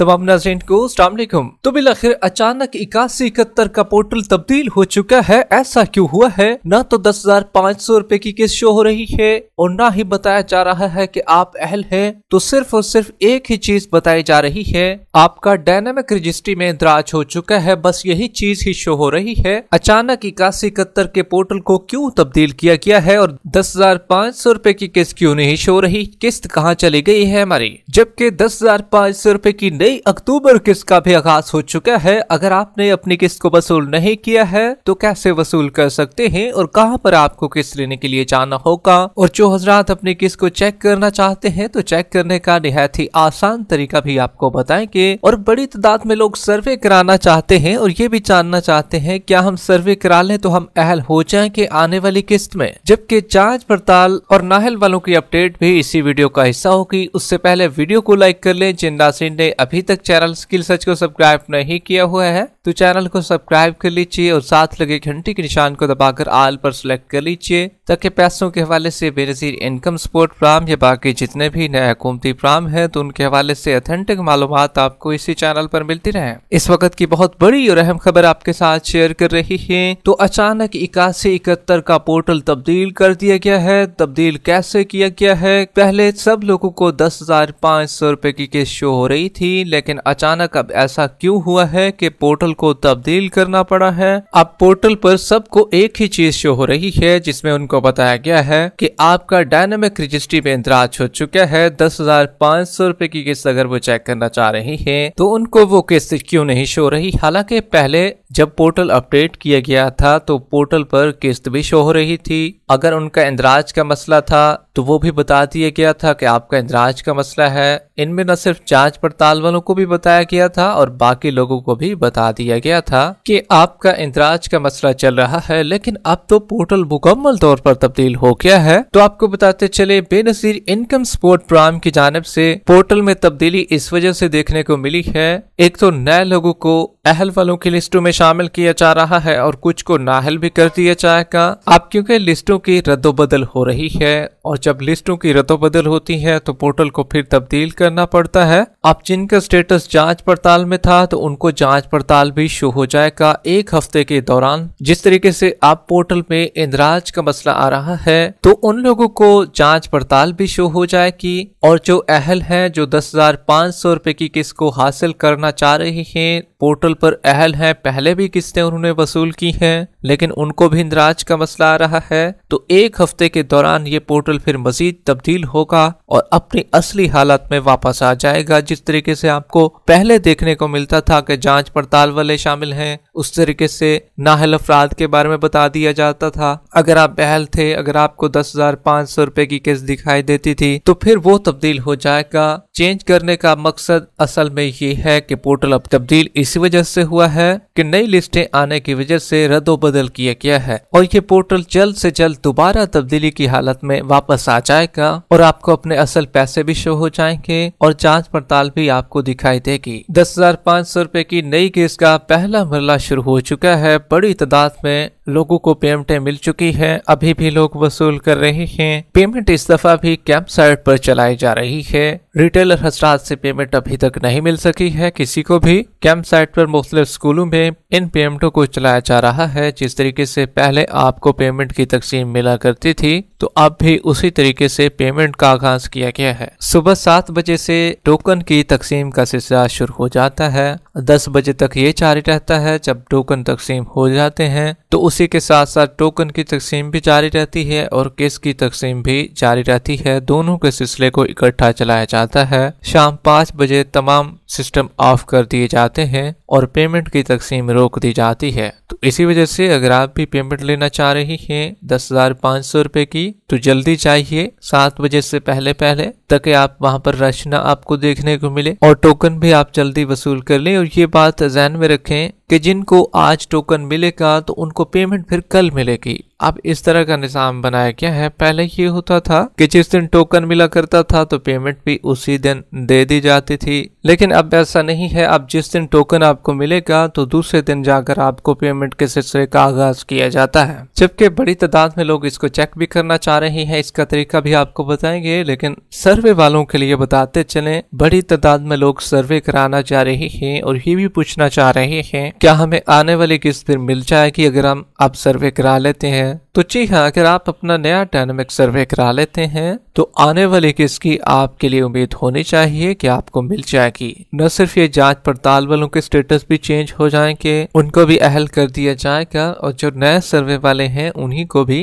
तमाम नाजरीन को सलामकुम तो बिलाखिर अचानक इक्यासी इकहत्तर का पोर्टल तब्दील हो चुका है ऐसा क्यों हुआ है न तो दस हजार पाँच सौ रूपए की किस्त शो हो रही है और न ही बताया जा रहा है कि आप अहल हैं तो सिर्फ और सिर्फ एक ही चीज बताई जा रही है आपका डायनेमिक रजिस्ट्री में इंदराज हो चुका है बस यही चीज ही शो हो रही है अचानक इक्यासी इकहत्तर के पोर्टल को क्यूँ तब्दील किया गया है और दस हजार पाँच सौ रूपए की किस्त क्यूँ नहीं शो रही किस्त कहाँ चली गई है हमारी जबकि दस हजार पाँच सौ रूपए की नई मई अक्टूबर किस्त का भी आगाज हो चुका है अगर आपने अपनी किस्त को वसूल नहीं किया है तो कैसे वसूल कर सकते हैं और कहां पर आपको किस्त लेने के लिए जाना होगा और जो हजरात अपनी किस्त को चेक करना चाहते हैं तो चेक करने का निहायत ही आसान तरीका भी आपको बताएंगे और बड़ी तादाद में लोग सर्वे कराना चाहते है और ये भी जानना चाहते है क्या हम सर्वे करा लें तो हम अहल हो जाएंगे आने वाली किस्त में जबकि जाँच पड़ताल और नाहल वालों की अपडेट भी इसी वीडियो का हिस्सा होगी उससे पहले वीडियो को लाइक कर ले जिंदा सिंह ने अभी अभी तक चैनल स्किल सच को सब्सक्राइब नहीं किया हुआ है तो चैनल को सब्सक्राइब कर लीजिए और साथ लगे घंटी के निशान को दबाकर आल पर सिलेक्ट कर लीजिए ताकि पैसों के हवाले से बेनजीर इनकम सपोर्ट प्राम या बाकी जितने भी नए हुकूमती प्राम है तो उनके हवाले से अथेंटिक मालूम आपको इसी चैनल पर मिलती रहे इस वक्त की बहुत बड़ी और अहम खबर आपके साथ शेयर कर रही है तो अचानक इक्यासी इकहत्तर का पोर्टल तब्दील कर दिया गया है तब्दील कैसे किया गया है पहले सब लोगों को दस हजार पाँच सौ रुपए की किस्त शो हो रही थी लेकिन अचानक अब ऐसा क्यों हुआ है कि पोर्टल को तब्दील करना पड़ा है अब पोर्टल पर सबको एक ही चीज शो हो रही है जिसमें उनको बताया गया है कि आपका डायनामिक रजिस्ट्री में इंदराज हो चुका है दस हजार पांच सौ रूपए की किस्त अगर वो चेक करना चाह रही है तो उनको वो किस्त क्यों नहीं शो रही हालांकि पहले जब पोर्टल अपडेट किया गया था तो पोर्टल पर किस्त भी शो हो रही थी अगर उनका इंदराज का मसला था तो वो भी बता दिया गया था कि आपका इंदराज का मसला है इनमें न सिर्फ जांच पड़ताल वालों को भी बताया गया था और बाकी लोगों को भी बता दिया गया था कि आपका इंदराज का मसला चल रहा है लेकिन अब तो पोर्टल मुकम्मल तौर पर तब्दील हो गया है तो आपको बताते चले बेनजीर इनकम सपोर्ट प्रोग्राम की जानब से पोर्टल में तब्दीली इस वजह से देखने को मिली है एक तो नए लोगों को अहल वालों की लिस्टों में शामिल किया जा रहा है और कुछ को नाहल भी कर दिया जाएगा अब क्योंकि लिस्टों की रद्दोबदल हो रही है और जब लिस्टों की बदल होती है तो पोर्टल को फिर तब्दील करना पड़ता है अब जिनका स्टेटस जांच पड़ताल में था तो उनको जांच पड़ताल भी शो हो जाएगा एक हफ्ते के दौरान जिस तरीके से आप पोर्टल में इंदिराज का मसला आ रहा है तो उन लोगों को जांच पड़ताल भी शो हो जाएगी और जो अहल है जो दस हजार पाँच सौ रूपए की किस्त को हासिल करना चाह रहे हैं पोर्टल पर अहल है पहले भी किस्तें उन्होंने वसूल की है लेकिन उनको भी इंदिराज का मसला आ रहा है तो एक हफ्ते के दौरान ये पोर्टल फिर फिर मजीद तब्दील होगा और अपनी असली हालत में वापस आ जाएगा जिस तरीके से आपको पहले देखने को मिलता था कि जांच पड़ताल वाले शामिल हैं उस तरीके से नाहल अफराद के बारे में बता दिया जाता था अगर आप बहल थे अगर आपको दस हजार पाँच सौ रुपए की किस्त दिखाई देती थी तो फिर वो तब्दील हो जाएगा चेंज करने का मकसद असल में ये है कि पोर्टल अब तब्दील इसी वजह से हुआ है कि नई लिस्टें आने की वजह से रद्दो बदल किया गया है और ये पोर्टल जल्द से जल्द दोबारा तब्दीली की हालत में वापस वापस आ जाएगा और आपको अपने असल पैसे भी शो हो जाएंगे और जांच पड़ताल भी आपको दिखाई देगी दस हजार पाँच सौ रूपए की नई केस का पहला मरला शुरू हो चुका है बड़ी तादाद में लोगों को पेमेंटें मिल चुकी है अभी भी लोग वसूल कर रहे हैं पेमेंट इस दफा भी कैंप साइट पर चलाई जा रही है रिटेलर हजरात से पेमेंट अभी तक नहीं मिल सकी है किसी को भी कैंप साइट पर मुख्त स्कूलों में इन पेमेंटों को चलाया जा रहा है जिस तरीके से पहले आपको पेमेंट की तकसीम मिला करती थी तो अब भी उसी तरीके से पेमेंट का आगाज किया गया है सुबह सात बजे से टोकन की तकसीम का सिलसिला शुरू हो जाता है दस बजे तक ये जारी रहता है जब टोकन तकसीम हो जाते हैं तो उसी इसी के साथ साथ टोकन की तकसीम भी जारी रहती है और केस की तकसीम भी जारी रहती है दोनों के सिलसिले को इकट्ठा चलाया जाता है शाम पाँच बजे तमाम सिस्टम ऑफ कर दिए जाते हैं और पेमेंट की तकसीम रोक दी जाती है तो इसी वजह से अगर आप भी पेमेंट लेना चाह रही हैं दस हजार पाँच सौ रूपए की तो जल्दी चाहिए सात बजे से पहले पहले ताकि आप वहाँ पर रश ना आपको देखने को मिले और टोकन भी आप जल्दी वसूल कर लें और ये बात जहन में रखें कि जिनको आज टोकन मिलेगा तो उनको पे पेमेंट फिर कल मिलेगी अब इस तरह का निज़ाम बनाया गया है पहले ये होता था कि जिस दिन टोकन मिला करता था तो पेमेंट भी उसी दिन दे दी जाती थी लेकिन अब ऐसा नहीं है अब जिस दिन टोकन आपको मिलेगा तो दूसरे दिन जाकर आपको पेमेंट के सिलसिले का आगाज किया जाता है जबकि बड़ी तादाद में लोग इसको चेक भी करना चाह रहे हैं इसका तरीका भी आपको बताएंगे लेकिन सर्वे वालों के लिए बताते चले बड़ी तादाद में लोग सर्वे कराना चाह रहे हैं और ये भी पूछना चाह रहे हैं क्या हमें आने वाली किस्त फिर मिल जाएगी अगर हम अब सर्वे करा लेते हैं हैं तो जी हाँ अगर आप अपना नया डायनामिक सर्वे करा लेते हैं तो आने वाली किस्त की आपके लिए उम्मीद होनी चाहिए कि आपको मिल जाएगी न सिर्फ ये जांच पड़ताल वालों के स्टेटस भी चेंज हो जाएंगे उनको भी अहल कर दिया जाएगा और जो नए सर्वे वाले हैं उन्हीं को भी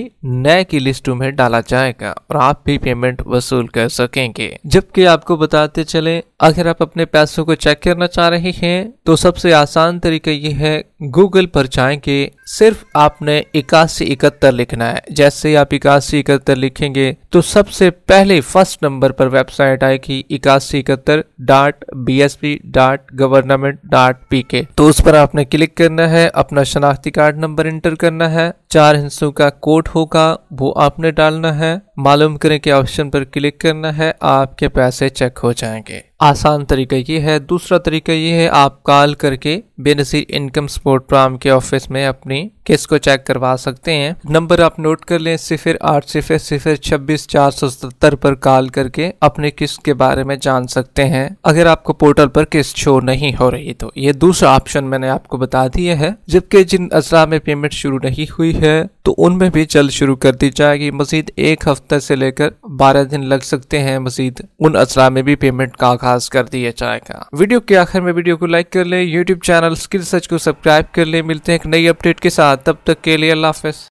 नए की लिस्ट में डाला जाएगा और आप भी पेमेंट वसूल कर सकेंगे जबकि आपको बताते चले अगर आप अपने पैसों को चेक करना चाह रहे हैं तो सबसे आसान तरीका ये है गूगल पर जाएंगे सिर्फ आपने इक्यासी इकहत्तर लिखना है जैसे आप इक्यासी इकहत्तर लिखेंगे तो सबसे पहले फर्स्ट नंबर पर वेबसाइट आएगी इक्यासी इकहत्तर dot B S P dot government dot P K तो उस पर आपने क्लिक करना है अपना शनाख्ती कार्ड नंबर इंटर करना है चार हिस्सों का कोड होगा वो आपने डालना है मालूम करें के ऑप्शन पर क्लिक करना है आपके पैसे चेक हो जाएंगे आसान तरीका ये है दूसरा तरीका ये है आप कॉल करके बेनसीर इनकम सपोर्ट प्रोग्राम के ऑफिस में अपनी केस को चेक करवा सकते हैं नंबर आप नोट कर लें सिफिर आठ सिफिर सिफिर छब्बीस चार सौ सत्तर पर कॉल करके अपने किस के बारे में जान सकते हैं अगर आपको पोर्टल पर किस शो नहीं हो रही तो ये दूसरा ऑप्शन मैंने आपको बता दिया है जबकि जिन अजरा में पेमेंट शुरू नहीं हुई है तो उनमें भी जल्द शुरू कर दी जाएगी मजीद एक हफ्ते से लेकर बारह दिन लग सकते हैं मजीद उन अजरा में भी पेमेंट का आगाज कर दिया जाएगा वीडियो के आखिर में वीडियो को लाइक कर ले यूट्यूब चैनल स्किल सच को सब्सक्राइब कर ले मिलते हैं एक नई अपडेट के साथ तब तक के लिए अल्लाह हाफिज